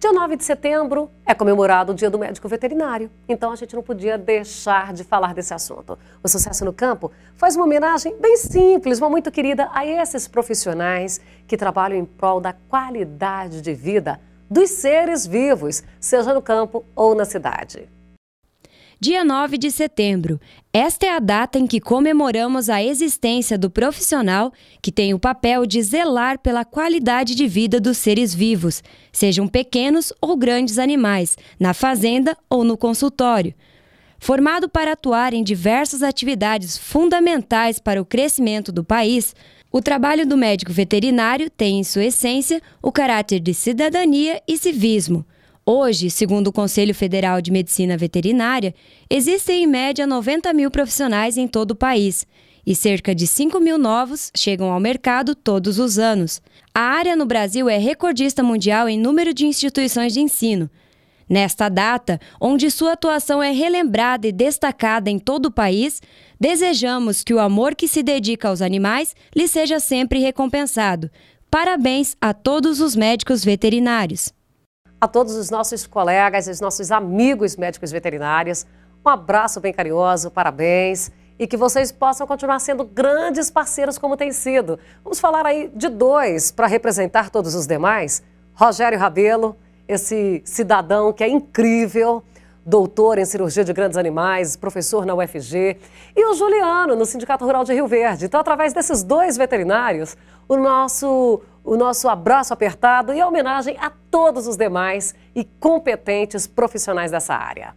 Dia 9 de setembro é comemorado o Dia do Médico Veterinário, então a gente não podia deixar de falar desse assunto. O Sucesso no Campo faz uma homenagem bem simples, uma muito querida a esses profissionais que trabalham em prol da qualidade de vida dos seres vivos, seja no campo ou na cidade. Dia 9 de setembro. Esta é a data em que comemoramos a existência do profissional que tem o papel de zelar pela qualidade de vida dos seres vivos, sejam pequenos ou grandes animais, na fazenda ou no consultório. Formado para atuar em diversas atividades fundamentais para o crescimento do país, o trabalho do médico veterinário tem em sua essência o caráter de cidadania e civismo. Hoje, segundo o Conselho Federal de Medicina Veterinária, existem em média 90 mil profissionais em todo o país e cerca de 5 mil novos chegam ao mercado todos os anos. A área no Brasil é recordista mundial em número de instituições de ensino. Nesta data, onde sua atuação é relembrada e destacada em todo o país, desejamos que o amor que se dedica aos animais lhe seja sempre recompensado. Parabéns a todos os médicos veterinários a todos os nossos colegas, os nossos amigos médicos veterinários. Um abraço bem carinhoso, parabéns e que vocês possam continuar sendo grandes parceiros como tem sido. Vamos falar aí de dois para representar todos os demais. Rogério Rabelo, esse cidadão que é incrível, doutor em cirurgia de grandes animais, professor na UFG, e o Juliano, no Sindicato Rural de Rio Verde. Então, através desses dois veterinários, o nosso o nosso abraço apertado e a homenagem a todos os demais e competentes profissionais dessa área.